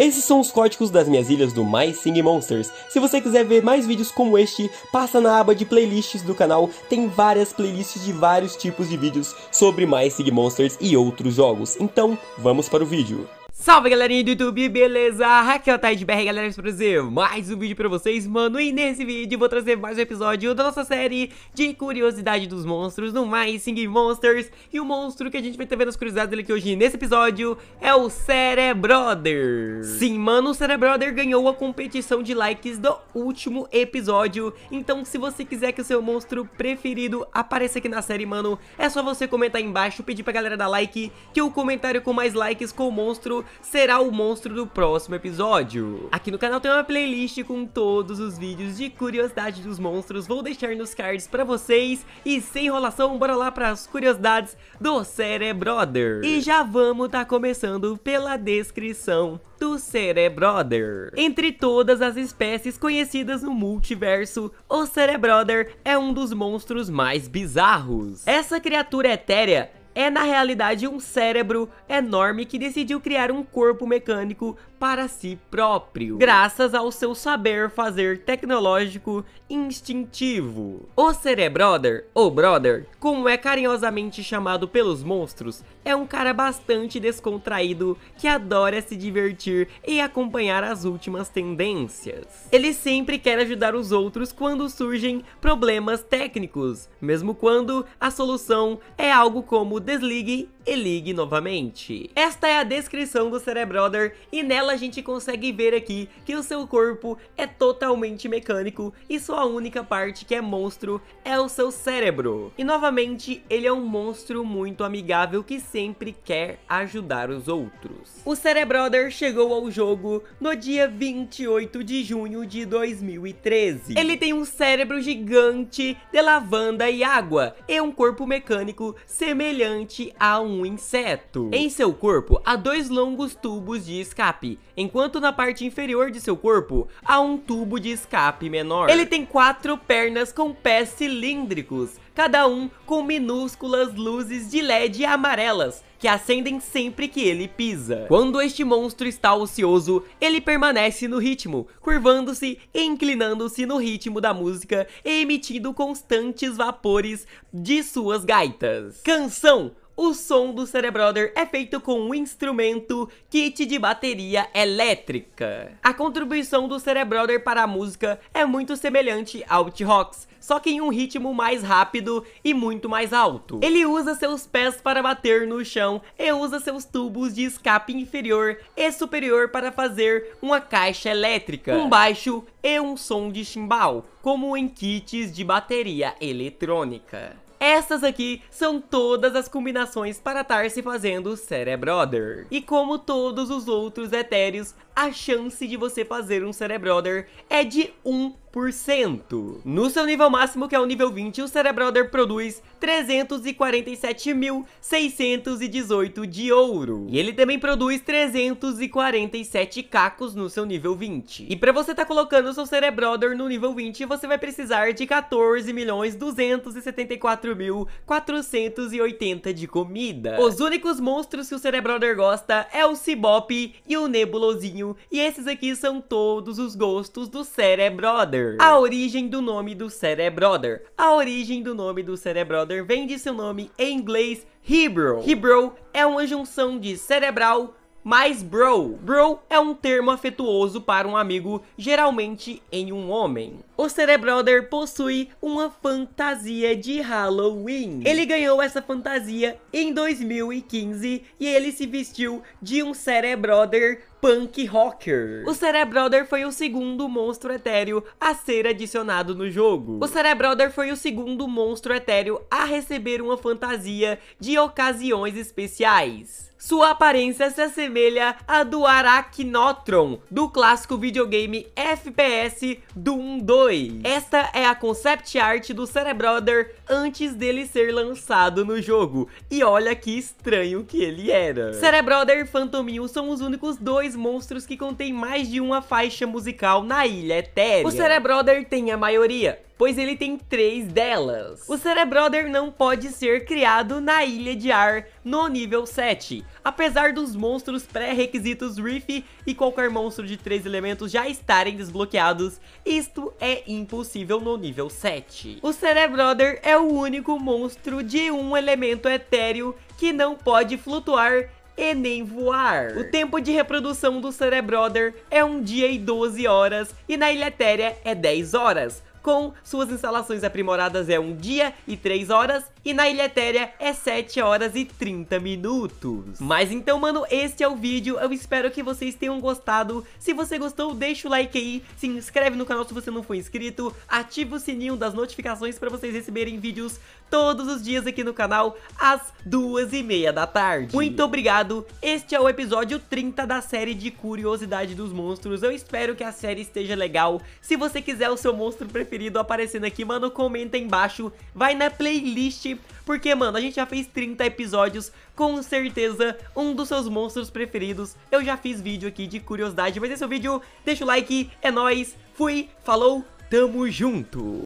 Esses são os códigos das minhas ilhas do My Singing Monsters. Se você quiser ver mais vídeos como este, passa na aba de playlists do canal, tem várias playlists de vários tipos de vídeos sobre My Singing Monsters e outros jogos. Então, vamos para o vídeo. Salve galerinha do YouTube, beleza? Aqui é o Tide tá BR, galera, pra trazer mais um vídeo pra vocês, mano E nesse vídeo vou trazer mais um episódio da nossa série de curiosidade dos monstros no My Singing Monsters E o monstro que a gente vai estar vendo as curiosidades dele aqui hoje nesse episódio é o Cerebrother Sim, mano, o Cerebrother ganhou a competição de likes do último episódio Então se você quiser que o seu monstro preferido apareça aqui na série, mano É só você comentar aí embaixo, pedir pra galera dar like Que o comentário com mais likes com o monstro será o monstro do próximo episódio. Aqui no canal tem uma playlist com todos os vídeos de curiosidade dos monstros, vou deixar nos cards pra vocês. E sem enrolação, bora lá pras curiosidades do Cerebrother. E já vamos tá começando pela descrição do Cerebrother. Entre todas as espécies conhecidas no multiverso, o Cerebrother é um dos monstros mais bizarros. Essa criatura etérea é na realidade um cérebro enorme que decidiu criar um corpo mecânico para si próprio, graças ao seu saber fazer tecnológico instintivo. O Cerebrother, ou Brother, como é carinhosamente chamado pelos monstros, é um cara bastante descontraído que adora se divertir e acompanhar as últimas tendências. Ele sempre quer ajudar os outros quando surgem problemas técnicos, mesmo quando a solução é algo como desligue e ligue novamente. Esta é a descrição do Cerebrother e nela a gente consegue ver aqui que o seu corpo é totalmente mecânico e sua única parte que é monstro é o seu cérebro. E novamente, ele é um monstro muito amigável que sempre quer ajudar os outros. O Cerebrother chegou ao jogo no dia 28 de junho de 2013. Ele tem um cérebro gigante de lavanda e água e um corpo mecânico semelhante a um inseto. Em seu corpo há dois longos tubos de escape enquanto na parte inferior de seu corpo há um tubo de escape menor. Ele tem quatro pernas com pés cilíndricos, cada um com minúsculas luzes de LED amarelas, que acendem sempre que ele pisa. Quando este monstro está ocioso, ele permanece no ritmo, curvando-se e inclinando-se no ritmo da música e emitindo constantes vapores de suas gaitas. Canção o som do Cerebrother é feito com um instrumento kit de bateria elétrica. A contribuição do Cerebrother para a música é muito semelhante ao T-Rocks, só que em um ritmo mais rápido e muito mais alto. Ele usa seus pés para bater no chão e usa seus tubos de escape inferior e superior para fazer uma caixa elétrica, um baixo e um som de chimbal, como em kits de bateria eletrônica. Estas aqui são todas as combinações para estar se fazendo Cerebrother. E como todos os outros etéreos, a chance de você fazer um Cerebrother é de 1 no seu nível máximo, que é o nível 20, o Cerebrother produz 347.618 de ouro. E ele também produz 347 cacos no seu nível 20. E para você estar tá colocando o seu Cerebrother no nível 20, você vai precisar de 14.274.480 de comida. Os únicos monstros que o Cerebrother gosta é o Cibop e o Nebulosinho, e esses aqui são todos os gostos do Cerebrother. A origem do nome do Cerebrother. A origem do nome do Cerebrother vem de seu nome em inglês Hebrew. Hebrew é uma junção de cerebral mais bro. Bro é um termo afetuoso para um amigo, geralmente em um homem. O Cerebrother possui uma fantasia de Halloween. Ele ganhou essa fantasia em 2015 e ele se vestiu de um Cerebrother punk rocker. O Cerebrother foi o segundo monstro etéreo a ser adicionado no jogo. O Cerebrother foi o segundo monstro etéreo a receber uma fantasia de ocasiões especiais. Sua aparência se assemelha à do Arachnotron, do clássico videogame FPS Doom 2. Esta é a concept art do Cerebrother antes dele ser lançado no jogo. E olha que estranho que ele era. Cerebrother e Fantominho são os únicos dois dois monstros que contém mais de uma faixa musical na Ilha Etérea. O Cerebrother tem a maioria, pois ele tem três delas. O Cerebrother não pode ser criado na Ilha de Ar no nível 7, apesar dos monstros pré-requisitos Reef e qualquer monstro de três elementos já estarem desbloqueados, isto é impossível no nível 7. O Cerebrother é o único monstro de um elemento etéreo que não pode flutuar e nem voar. O tempo de reprodução do Cerebrother é um dia e 12 horas, e na Ilha Etérea é 10 horas. Com suas instalações aprimoradas é um dia e 3 horas, e na Ilha Etérea é 7 horas e 30 minutos. Mas então, mano, este é o vídeo. Eu espero que vocês tenham gostado. Se você gostou, deixa o like aí, se inscreve no canal se você não for inscrito, ativa o sininho das notificações para vocês receberem vídeos todos os dias aqui no canal às duas e meia da tarde. Muito obrigado, este é o episódio 30 da série de Curiosidade dos Monstros, eu espero que a série esteja legal. Se você quiser o seu monstro preferido aparecendo aqui, mano, comenta aí embaixo, vai na playlist porque, mano, a gente já fez 30 episódios, com certeza um dos seus monstros preferidos. Eu já fiz vídeo aqui de curiosidade, mas esse é o vídeo, deixa o like, é nóis, fui, falou, tamo junto!